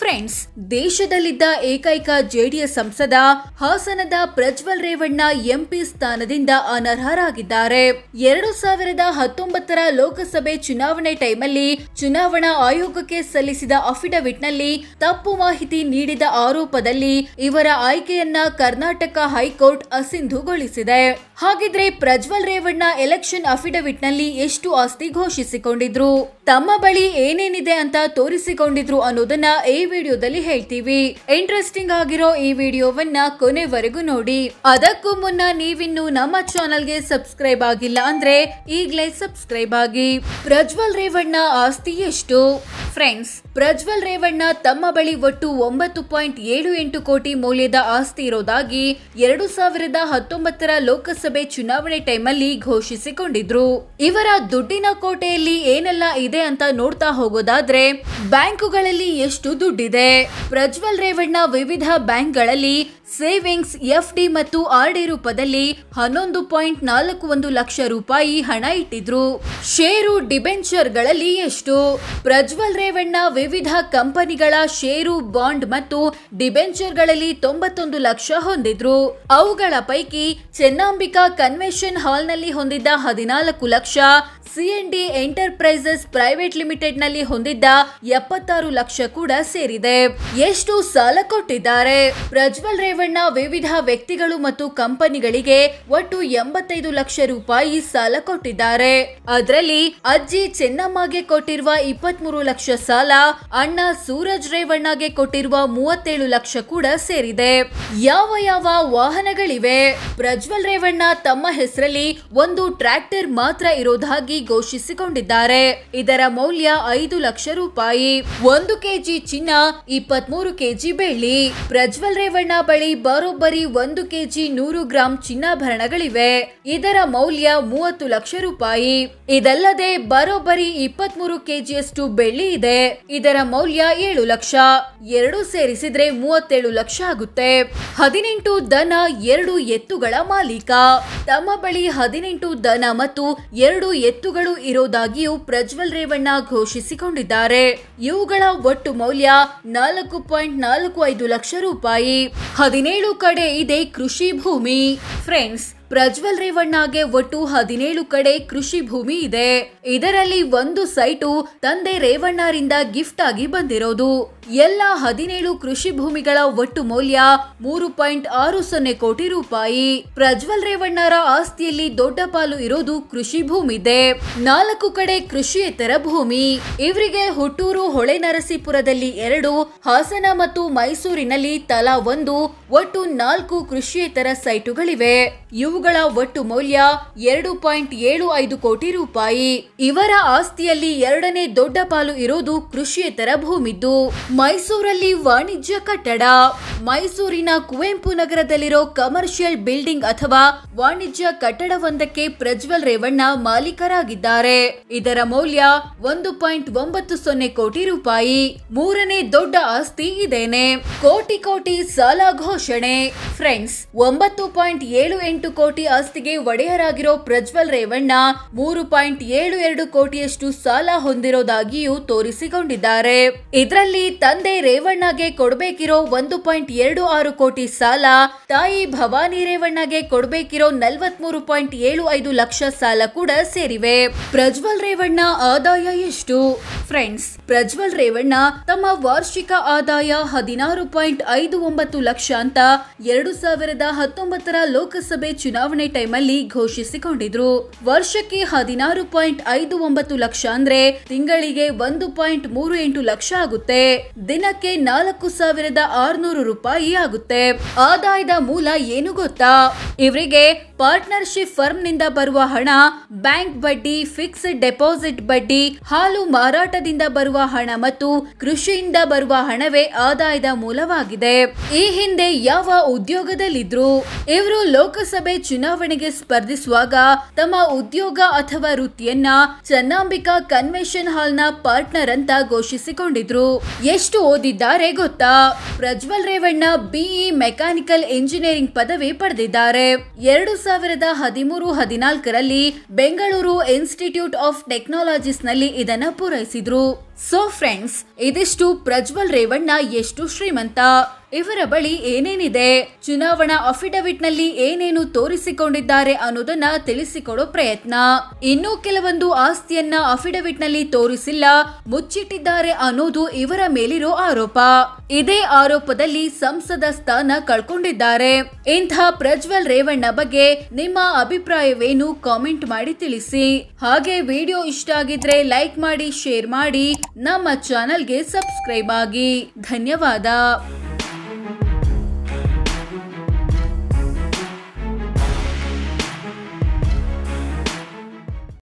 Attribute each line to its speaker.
Speaker 1: friends ದೇಶದಲ್ಲಿದ್ದ ಏಕೈಕ JDS ಸಂಸದ ಹಾಸನದ ಪ್ರಜ್ವಲ್ ರೇವಣ್ಣ ಎಂಪಿ ಸ್ಥಾನದಿಂದ ಅನರ್ಹರಾಗಿದ್ದಾರೆ ಎರಡು ಸಾವಿರದ ಹತ್ತೊಂಬತ್ತರ ಲೋಕಸಭೆ ಚುನಾವಣೆ ಟೈಮಲ್ಲಿ ಚುನಾವಣಾ ಆಯೋಗಕ್ಕೆ ಸಲ್ಲಿಸಿದ ಅಫಿಡವಿಟ್ನಲ್ಲಿ ತಪ್ಪು ಮಾಹಿತಿ ನೀಡಿದ ಆರೋಪದಲ್ಲಿ ಇವರ ಆಯ್ಕೆಯನ್ನ ಕರ್ನಾಟಕ ಹೈಕೋರ್ಟ್ ಅಸಿಂಧುಗೊಳಿಸಿದೆ ಹಾಗಿದ್ರೆ ಪ್ರಜ್ವಲ್ ರೇವಣ್ಣ ಎಲೆಕ್ಷನ್ ಅಫಿಡವಿಟ್ನಲ್ಲಿ ಎಷ್ಟು ಆಸ್ತಿ ಘೋಷಿಸಿಕೊಂಡಿದ್ರು ತಮ್ಮ ಬಳಿ ಏನೇನಿದೆ ಅಂತ ತೋರಿಸಿಕೊಂಡಿದ್ರು ಅನ್ನೋದನ್ನ ಎ ಈ ವಿಡಿಯೋದಲ್ಲಿ ಹೇಳ್ತೀವಿ ಇಂಟ್ರೆಸ್ಟಿಂಗ್ ಆಗಿರೋ ಈ ವಿಡಿಯೋವನ್ನ ಕೊನೆವರೆಗೂ ನೋಡಿ ಅದಕ್ಕೂ ಮುನ್ನ ನೀವಿನ್ನೂ ನಮ್ಮ ಚಾನೆಲ್ಗೆ ಸಬ್ಸ್ಕ್ರೈಬ್ ಆಗಿಲ್ಲ ಅಂದ್ರೆ ಈಗಲೇ ಸಬ್ಸ್ಕ್ರೈಬ್ ಆಗಿ ಪ್ರಜ್ವಲ್ ರೇವಣ್ಣ ಆಸ್ತಿ ಎಷ್ಟು ಫ್ರೆಂಡ್ಸ್ ಪ್ರಜ್ವಲ್ ರೇವಣ್ಣ ತಮ್ಮ ಬಳಿ ಒಟ್ಟು ಒಂಬತ್ತು ಪಾಯಿಂಟ್ ಏಳು ಎಂಟು ಕೋಟಿ ಮೌಲ್ಯದ ಆಸ್ತಿ ಇರೋದಾಗಿ ಎರಡು ಸಾವಿರದ ಹತ್ತೊಂಬತ್ತರ ಲೋಕಸಭೆ ಚುನಾವಣೆ ಟೈಮಲ್ಲಿ ಘೋಷಿಸಿಕೊಂಡಿದ್ರು ಇವರ ದುಡ್ಡಿನ ಕೋಟೆಯಲ್ಲಿ ಏನೆಲ್ಲ ಇದೆ ಅಂತ ನೋಡ್ತಾ ಹೋಗೋದಾದ್ರೆ ಬ್ಯಾಂಕುಗಳಲ್ಲಿ ಎಷ್ಟು ದುಡ್ಡು ಇದೆ ಪ್ರಜ್ವಲ್ ರೇವಣ್ಣ ವಿವಿಧ ಬ್ಯಾಂಕ್ಗಳಲ್ಲಿ ಸೇವಿಂಗ್ಸ್ ಎಫ್ಡಿ ಮತ್ತು ಆರ್ ಡಿ ರೂಪದಲ್ಲಿ ಹನ್ನೊಂದು ಪಾಯಿಂಟ್ ನಾಲ್ಕು ಒಂದು ಲಕ್ಷ ರೂಪಾಯಿ ಹಣ ಇಟ್ಟಿದ್ರು ಷೇರು ಡಿಬೆಂಚರ್ಗಳಲ್ಲಿ ಎಷ್ಟು ಪ್ರಜ್ವಲ್ ರೇವಣ್ಣ ವಿವಿಧ ಕಂಪನಿಗಳ ಷೇರು ಬಾಂಡ್ ಮತ್ತು ಡಿಬೆಂಚರ್ಗಳಲ್ಲಿ ತೊಂಬತ್ತೊಂದು ಲಕ್ಷ ಹೊಂದಿದ್ರು ಅವುಗಳ ಪೈಕಿ ಚೆನ್ನಾಂಬಿಕಾ ಕನ್ವೆನ್ಷನ್ ಹಾಲ್ನಲ್ಲಿ ಹೊಂದಿದ್ದ ಹದಿನಾಲ್ಕು ಲಕ್ಷ ಡಿ ಎಂಟರ್ಪ್ರೈಸಸ್ ಪ್ರೈವೇಟ್ ಲಿಮಿಟೆಡ್ ನಲ್ಲಿ ಹೊಂದಿದ್ದ ಎಪ್ಪತ್ತಾರು ಲಕ್ಷ ಕೂಡ ಸೇರಿದೆ ಎಷ್ಟು ಸಾಲ ಕೊಟ್ಟಿದ್ದಾರೆ ಪ್ರಜ್ವಲ್ ರೇವಣ್ಣ ರೇವಣ್ಣ ವಿವಿಧ ವ್ಯಕ್ತಿಗಳು ಮತ್ತು ಕಂಪನಿಗಳಿಗೆ ಒಟ್ಟು ಎಂಬತ್ತೈದು ಲಕ್ಷ ರೂಪಾಯಿ ಸಾಲ ಕೊಟ್ಟಿದ್ದಾರೆ ಅದರಲ್ಲಿ ಅಜ್ಜಿ ಚೆನ್ನಮ್ಮಗೆ ಕೊಟ್ಟಿರುವ ಇಪ್ಪತ್ತ್ ಲಕ್ಷ ಸಾಲ ಅಣ್ಣ ಸೂರಜ್ ರೇವಣ್ಣಗೆ ಕೊಟ್ಟಿರುವ ಮೂವತ್ತೇಳು ಲಕ್ಷ ಕೂಡ ಸೇರಿದೆ ಯಾವ ಯಾವ ವಾಹನಗಳಿವೆ ಪ್ರಜ್ವಲ್ ರೇವಣ್ಣ ತಮ್ಮ ಹೆಸರಲ್ಲಿ ಒಂದು ಟ್ರ್ಯಾಕ್ಟರ್ ಮಾತ್ರ ಇರೋದಾಗಿ ಘೋಷಿಸಿಕೊಂಡಿದ್ದಾರೆ ಇದರ ಮೌಲ್ಯ ಐದು ಲಕ್ಷ ರೂಪಾಯಿ ಒಂದು ಕೆಜಿ ಚಿನ್ನ ಇಪ್ಪತ್ಮೂರು ಕೆಜಿ ಬೆಳ್ಳಿ ಪ್ರಜ್ವಲ್ ರೇವಣ್ಣ ಬಳಿ ಬರೋಬ್ಬರಿ ಒಂದು ಕೆಜಿ ನೂರು ಗ್ರಾಂ ಚಿನ್ನಾಭರಣಗಳಿವೆ ಇದರ ಮೌಲ್ಯ ಮೂವತ್ತು ಲಕ್ಷ ರೂಪಾಯಿ ಇದಲ್ಲದೆ ಬರೋಬ್ಬರಿ ಇಪ್ಪತ್ತ್ ಮೂರು ಕೆಜಿಯಷ್ಟು ಬೆಳ್ಳಿ ಇದೆ ಇದರ ಮೌಲ್ಯ ಏಳು ಲಕ್ಷ ಎರಡು ಸೇರಿಸಿದ್ರೆ ಮೂವತ್ತೇಳು ಲಕ್ಷ ಆಗುತ್ತೆ ಹದಿನೆಂಟು ದನ ಎರಡು ಎತ್ತುಗಳ ಮಾಲೀಕ ತಮ್ಮ ಬಳಿ ಹದಿನೆಂಟು ದನ ಮತ್ತು ಎರಡು ಎತ್ತುಗಳು ಇರೋದಾಗಿಯೂ ಪ್ರಜ್ವಲ್ ರೇವಣ್ಣ ಘೋಷಿಸಿಕೊಂಡಿದ್ದಾರೆ ಇವುಗಳ ಒಟ್ಟು ಮೌಲ್ಯ ನಾಲ್ಕು ಪಾಯಿಂಟ್ ನಾಲ್ಕು ಐದು ಲಕ್ಷ ರೂಪಾಯಿ ಹದಿನೇಳು ಕಡೆ ಇದೆ ಕೃಷಿ ಭೂಮಿ ಫ್ರೆಂಡ್ಸ್ ಪ್ರಜ್ವಲ್ ರೇವಣ್ಣಗೆ ಒಟ್ಟು ಹದಿನೇಳು ಕಡೆ ಕೃಷಿ ಭೂಮಿ ಇದೆ ಇದರಲ್ಲಿ ಒಂದು ಸೈಟು ತಂದೆ ರೇವಣ್ಣರಿಂದ ಗಿಫ್ಟ್ ಆಗಿ ಬಂದಿರೋದು ಎಲ್ಲ ಹದಿನೇಳು ಕೃಷಿ ಭೂಮಿಗಳ ಒಟ್ಟು ಮೌಲ್ಯ ಮೂರು ಪಾಯಿಂಟ್ ಆರು ಸೊನ್ನೆ ಕೋಟಿ ರೂಪಾಯಿ ಪ್ರಜ್ವಲ್ ರೇವಣ್ಣರ ಆಸ್ತಿಯಲ್ಲಿ ದೊಡ್ಡ ಪಾಲು ಇರೋದು ಕೃಷಿ ಭೂಮಿ ಇದೆ ನಾಲ್ಕು ಕಡೆ ಕೃಷಿಯೇತರ ಭೂಮಿ ಇವರಿಗೆ ಹುಟ್ಟೂರು ನರಸೀಪುರದಲ್ಲಿ ಎರಡು ಹಾಸನ ಮತ್ತು ಮೈಸೂರಿನಲ್ಲಿ ತಲಾ ಒಂದು ಒಟ್ಟು ನಾಲ್ಕು ಕೃಷಿಯೇತರ ಸೈಟುಗಳಿವೆ ಇವುಗಳ ಒಟ್ಟು ಮೌಲ್ಯ ಎರಡು ಪಾಯಿಂಟ್ ಏಳು ಐದು ಕೋಟಿ ರೂಪಾಯಿ ಇವರ ಆಸ್ತಿಯಲ್ಲಿ ಎರಡನೇ ದೊಡ್ಡ ಪಾಲು ಇರೋದು ಕೃಷಿಯೇತರ ಭೂಮಿದ್ದು ಮೈಸೂರಲ್ಲಿ ವಾಣಿಜ್ಯ ಕಟ್ಟಡ ಮೈಸೂರಿನ ಕುವೆಂಪು ನಗರದಲ್ಲಿರೋ ಕಮರ್ಷಿಯಲ್ ಬಿಲ್ಡಿಂಗ್ ಅಥವಾ ವಾಣಿಜ್ಯ ಕಟ್ಟಡವೊಂದಕ್ಕೆ ಪ್ರಜ್ವಲ್ ರೇವಣ್ಣ ಮಾಲೀಕರಾಗಿದ್ದಾರೆ ಇದರ ಮೌಲ್ಯ ಒಂದು ಪಾಯಿಂಟ್ ಒಂಬತ್ತು ಸೊನ್ನೆ ಕೋಟಿ ರೂಪಾಯಿ ಮೂರನೇ ದೊಡ್ಡ ಆಸ್ತಿ ಇದೇನೆ ಕೋಟಿ ಕೋಟಿ ಸಾಲ ಘೋಷಣೆ ಫ್ರೆಂಡ್ಸ್ ಒಂಬತ್ತು ಪಾಯಿಂಟ್ ಏಳು ಎಂಟು ಕೋಟಿ ಆಸ್ತಿಗೆ ಒಡೆಯರಾಗಿರೋ ಪ್ರಜ್ವಲ್ ರೇವಣ್ಣ ಮೂರು ಪಾಯಿಂಟ್ ಏಳು ಎರಡು ಕೋಟಿಯಷ್ಟು ಸಾಲ ಹೊಂದಿರೋದಾಗಿಯೂ ತೋರಿಸಿಕೊಂಡಿದ್ದಾರೆ ಇದರಲ್ಲಿ ತಂದೆ ರೇವಣ್ಣಗೆ ಕೊಡಬೇಕಿರೋ ಒಂದು ಪಾಯಿಂಟ್ ಎರಡು ಆರು ಕೋಟಿ ಸಾಲ ತಾಯಿ ಭವಾನಿ ರೇವಣ್ಣಗೆ ಕೊಡಬೇಕಿರೋ ನಲವತ್ಮೂರು ಪಾಯಿಂಟ್ ಏಳು ಐದು ಲಕ್ಷ ಸಾಲ ಕೂಡ ಸೇರಿವೆ ಪ್ರಜ್ವಲ್ ರೇವಣ್ಣ ಆದಾಯ ಎಷ್ಟು ಫ್ರೆಂಡ್ಸ್ ಪ್ರಜ್ವಲ್ ರೇವಣ್ಣ ತಮ್ಮ ವಾರ್ಷಿಕ ಆದಾಯ ಹದಿನಾರು ಪಾಯಿಂಟ್ ಐದು ಒಂಬತ್ತು ಲಕ್ಷ ಅಂತ ಎರಡು ಸಾವಿರದ ಹತ್ತೊಂಬತ್ತರ ಲೋಕಸಭೆ ಚುನಾವಣೆ ಟೈಮಲ್ಲಿ ಘೋಷಿಸಿಕೊಂಡಿದ್ರು ವರ್ಷಕ್ಕೆ ಹದಿನಾರು ಪಾಯಿಂಟ್ ಐದು ಒಂಬತ್ತು ಲಕ್ಷ ಅಂದ್ರೆ ತಿಂಗಳಿಗೆ ಒಂದು ಪಾಯಿಂಟ್ ಮೂರು ಎಂಟು ಲಕ್ಷ ಆಗುತ್ತೆ ದಿನಕ್ಕೆ ನಾಲ್ಕು ಸಾವಿರದ ಆರುನೂರು ರೂಪಾಯಿ ಆಗುತ್ತೆ ಆದಾಯದ ಮೂಲ ಏನು ಗೊತ್ತಾ ಇವರಿಗೆ ಪಾರ್ಟ್ನರ್ಶಿಪ್ ಫರ್ಮ್ನಿಂದ ಬರುವ ಹಣ ಬ್ಯಾಂಕ್ ಬಡ್ಡಿ ಫಿಕ್ಸ್ಡ್ ಡೆಪಾಸಿಟ್ ಬಡ್ಡಿ ಹಾಲು ಮಾರಾಟದಿಂದ ಬರುವ ಹಣ ಮತ್ತು ಕೃಷಿಯಿಂದ ಬರುವ ಹಣವೇ ಆದಾಯದ ಮೂಲವಾಗಿದೆ ಈ ಹಿಂದೆ ಯಾವ ಉದ್ಯೋಗದಲ್ಲಿದ್ರು ಇವರು ಲೋಕಸಭೆ ಚುನಾವಣೆಗೆ ಸ್ಪರ್ಧಿಸುವಾಗ ತಮ್ಮ ಉದ್ಯೋಗ ಅಥವಾ ವೃತ್ತಿಯನ್ನ ಚನ್ನಾಂಬಿಕಾ ಕನ್ವೆನ್ಷನ್ ಹಾಲ್ನ ಪಾರ್ಟ್ನರ್ ಅಂತ ಘೋಷಿಸಿಕೊಂಡಿದ್ರು ಎಷ್ಟು ಓದಿದ್ದಾರೆ ಗೊತ್ತಾ Prajwal Revanna BE mechanical engineering ಪದವಿ ಪಡೆದಿದ್ದಾರೆ ಎರಡು ಸಾವಿರದ ಹದಿಮೂರು ಹದಿನಾಲ್ಕರಲ್ಲಿ ಬೆಂಗಳೂರು ಇನ್ಸ್ಟಿಟ್ಯೂಟ್ ಆಫ್ ಟೆಕ್ನಾಲಜಿಸ್ನಲ್ಲಿ ಇದನ್ನು ಪೂರೈಸಿದ್ರು ಸೊ ಫ್ರೆಂಡ್ಸ್ ಇದಿಷ್ಟು ಪ್ರಜ್ವಲ್ ರೇವಣ್ಣ ಎಷ್ಟು ಶ್ರೀಮಂತ ಇವರ ಬಳಿ ಏನೇನಿದೆ ಚುನಾವಣಾ ಅಫಿಡವಿಟ್ ನಲ್ಲಿ ಏನೇನು ತೋರಿಸಿಕೊಂಡಿದ್ದಾರೆ ಅನ್ನೋದನ್ನ ತಿಳಿಸಿಕೊಡೋ ಪ್ರಯತ್ನ ಇನ್ನೂ ಕೆಲವೊಂದು ಆಸ್ತಿಯನ್ನ ಅಫಿಡವಿಟ್ ನಲ್ಲಿ ತೋರಿಸಿಲ್ಲ ಮುಚ್ಚಿಟ್ಟಿದ್ದಾರೆ ಅನ್ನೋದು ಇವರ ಮೇಲಿರೋ ಆರೋಪ ಇದೇ ಆರೋಪದಲ್ಲಿ ಸಂಸದ ಸ್ಥಾನ ಕಳ್ಕೊಂಡಿದ್ದಾರೆ ಇಂಥ ಪ್ರಜ್ವಲ್ ರೇವಣ್ಣ ಬಗ್ಗೆ ನಿಮ್ಮ ಅಭಿಪ್ರಾಯವೇನು ಕಾಮೆಂಟ್ ಮಾಡಿ ತಿಳಿಸಿ ಹಾಗೆ ವಿಡಿಯೋ ಇಷ್ಟ ಆಗಿದ್ರೆ ಲೈಕ್ ಮಾಡಿ ಶೇರ್ ಮಾಡಿ ನಮ್ಮ ಚಾನೆಲ್ಗೆ ಸಬ್ಸ್ಕ್ರೈಬ್ ಆಗಿ ಧನ್ಯವಾದ